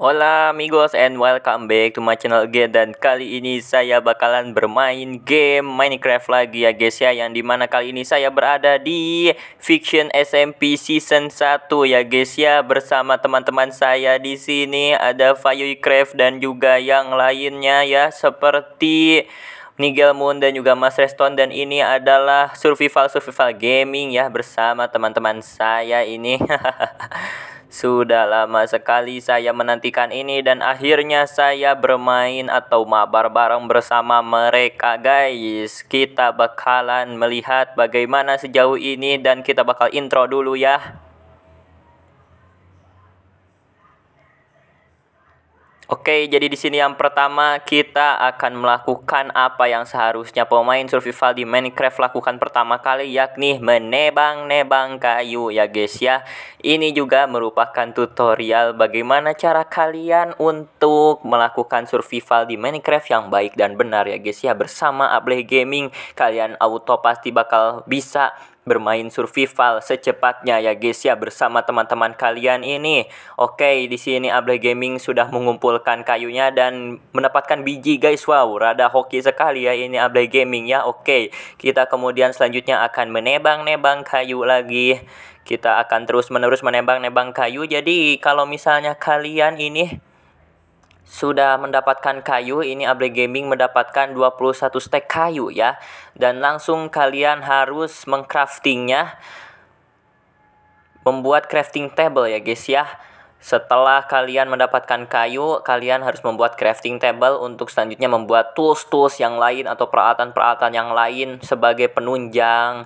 Hola amigos and welcome back to my channel again Dan kali ini saya bakalan bermain game Minecraft lagi ya guys ya Yang dimana kali ini saya berada di Fiction SMP Season 1 ya guys ya Bersama teman-teman saya di sini Ada Craft dan juga yang lainnya ya Seperti Nigel Moon dan juga Mas Reston dan ini adalah survival survival gaming ya bersama teman-teman saya ini Sudah lama sekali saya menantikan ini dan akhirnya saya bermain atau mabar bareng bersama mereka guys. Kita bakalan melihat bagaimana sejauh ini dan kita bakal intro dulu ya. Oke, jadi di sini yang pertama kita akan melakukan apa yang seharusnya pemain survival di Minecraft lakukan pertama kali yakni menebang-nebang kayu ya guys ya. Ini juga merupakan tutorial bagaimana cara kalian untuk melakukan survival di Minecraft yang baik dan benar ya guys ya. Bersama Ableh Gaming kalian auto pasti bakal bisa bermain survival secepatnya ya guys ya bersama teman-teman kalian ini. Oke, di sini Able Gaming sudah mengumpulkan kayunya dan mendapatkan biji guys. Wow, rada hoki sekali ya ini Able Gaming ya. Oke, kita kemudian selanjutnya akan menebang-nebang kayu lagi. Kita akan terus-menerus menebang-nebang kayu. Jadi kalau misalnya kalian ini sudah mendapatkan kayu ini Able Gaming mendapatkan 21 stek kayu ya dan langsung kalian harus mengcraftingnya membuat crafting table ya guys ya setelah kalian mendapatkan kayu, kalian harus membuat crafting table untuk selanjutnya membuat tools-tools yang lain atau peralatan-peralatan yang lain sebagai penunjang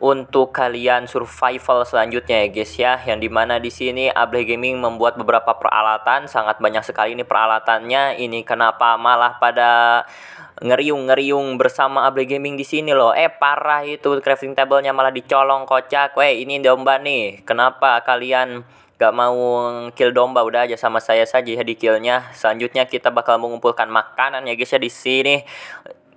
untuk kalian survival selanjutnya ya guys ya yang dimana di sini Ableh Gaming membuat beberapa peralatan sangat banyak sekali ini peralatannya ini kenapa malah pada ngeriung-ngeriung bersama Ableh Gaming di sini loh eh parah itu crafting tablenya malah dicolong kocak weh ini domba nih kenapa kalian gak mau kill domba udah aja sama saya saja ya di killnya selanjutnya kita bakal mengumpulkan makanan ya guys ya di sini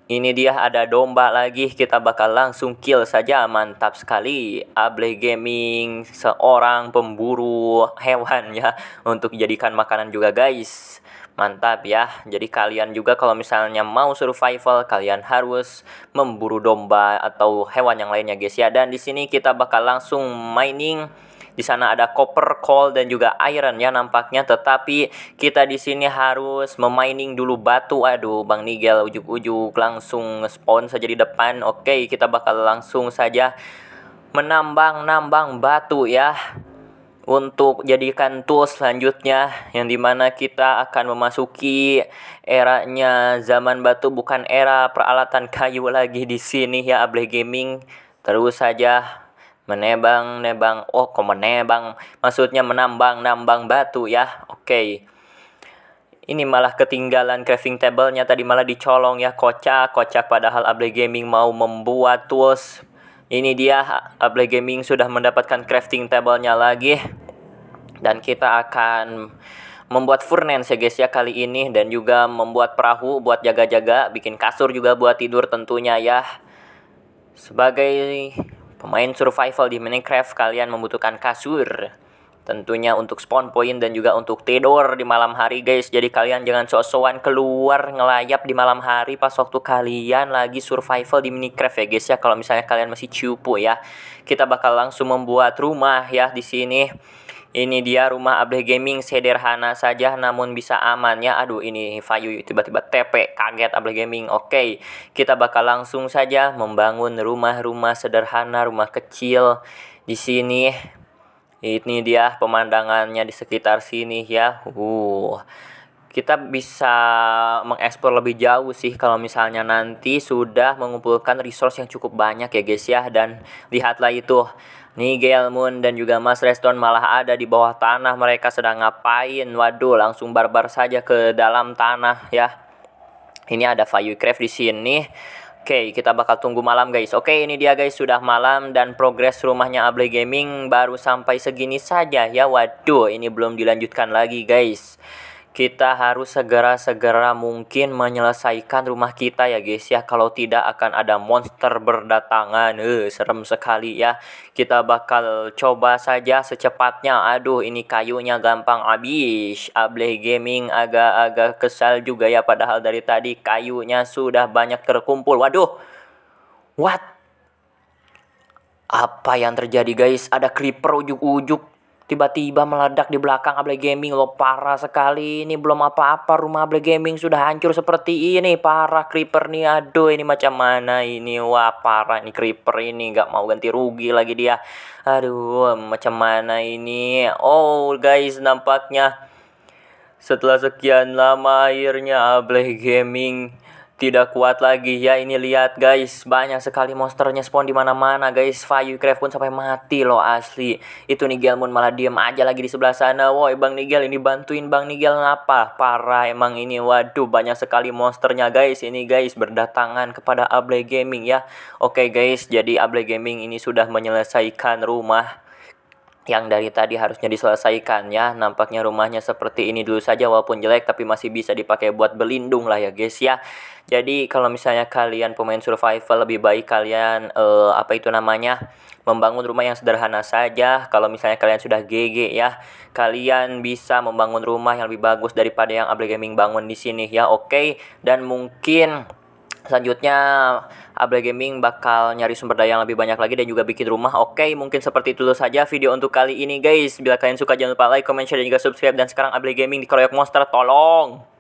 ini dia ada domba lagi, kita bakal langsung kill saja, mantap sekali. Able Gaming, seorang pemburu hewan ya, untuk dijadikan makanan juga guys. Mantap ya, jadi kalian juga kalau misalnya mau survival, kalian harus memburu domba atau hewan yang lainnya guys ya. Dan di sini kita bakal langsung mining di sana ada copper, coal dan juga iron ya nampaknya. Tetapi kita di sini harus memining dulu batu. Aduh, Bang Nigel ujuk-ujuk langsung spawn saja di depan. Oke, kita bakal langsung saja menambang-nambang batu ya untuk jadikan tool selanjutnya yang dimana kita akan memasuki eranya zaman batu bukan era peralatan kayu lagi di sini ya Able Gaming terus saja menebang nebang oh kok menebang maksudnya menambang nambang batu ya oke okay. ini malah ketinggalan crafting tablenya tadi malah dicolong ya kocak kocak padahal Able Gaming mau membuat tools ini dia Able Gaming sudah mendapatkan crafting table-nya lagi dan kita akan membuat furnace ya guys ya kali ini dan juga membuat perahu buat jaga-jaga bikin kasur juga buat tidur tentunya ya sebagai Pemain survival di Minecraft kalian membutuhkan kasur. Tentunya untuk spawn point dan juga untuk tidur di malam hari guys. Jadi kalian jangan sok-sokan keluar ngelayap di malam hari pas waktu kalian lagi survival di Minecraft ya guys ya. Kalau misalnya kalian masih cupu ya. Kita bakal langsung membuat rumah ya di sini. Ini dia rumah Ableh gaming sederhana saja namun bisa aman ya. Aduh ini Fayu tiba-tiba TP kaget Ableh gaming. Oke, kita bakal langsung saja membangun rumah-rumah sederhana, rumah kecil di sini. Ini dia pemandangannya di sekitar sini ya. Uh kita bisa mengekspor lebih jauh sih kalau misalnya nanti sudah mengumpulkan resource yang cukup banyak ya guys ya dan lihatlah itu nih Gail Moon dan juga Mas Reston malah ada di bawah tanah mereka sedang ngapain waduh langsung barbar saja ke dalam tanah ya ini ada Firecraft di sini Oke, okay, kita bakal tunggu malam guys. Oke, okay, ini dia guys, sudah malam dan progres rumahnya Able Gaming baru sampai segini saja ya. Waduh, ini belum dilanjutkan lagi guys kita harus segera-segera mungkin menyelesaikan rumah kita ya guys ya kalau tidak akan ada monster berdatangan eh, serem sekali ya kita bakal coba saja secepatnya aduh ini kayunya gampang habis Able Gaming agak-agak kesal juga ya padahal dari tadi kayunya sudah banyak terkumpul waduh what apa yang terjadi guys ada creeper ujuk-ujuk tiba-tiba meledak di belakang Able Gaming lo parah sekali ini belum apa-apa rumah Able Gaming sudah hancur seperti ini parah creeper nih aduh ini macam mana ini wah parah ini creeper ini nggak mau ganti rugi lagi dia aduh macam mana ini oh guys nampaknya setelah sekian lama akhirnya Able Gaming tidak kuat lagi ya ini lihat guys banyak sekali monsternya spawn di mana-mana guys firecraft pun sampai mati loh asli itu Nigel pun malah diem aja lagi di sebelah sana woi Bang Nigel ini bantuin Bang Nigel ngapa parah emang ini waduh banyak sekali monsternya guys ini guys berdatangan kepada Able Gaming ya Oke guys jadi Able Gaming ini sudah menyelesaikan rumah yang dari tadi harusnya diselesaikan ya. Nampaknya rumahnya seperti ini dulu saja walaupun jelek tapi masih bisa dipakai buat berlindung lah ya guys ya. Jadi kalau misalnya kalian pemain survival lebih baik kalian uh, apa itu namanya membangun rumah yang sederhana saja. Kalau misalnya kalian sudah GG ya, kalian bisa membangun rumah yang lebih bagus daripada yang Able Gaming bangun di sini ya. Oke okay? dan mungkin Selanjutnya Able Gaming bakal nyari sumber daya yang lebih banyak lagi dan juga bikin rumah. Oke, mungkin seperti itu saja video untuk kali ini guys. Bila kalian suka jangan lupa like, comment, share dan juga subscribe dan sekarang Able Gaming dikeroyok monster tolong.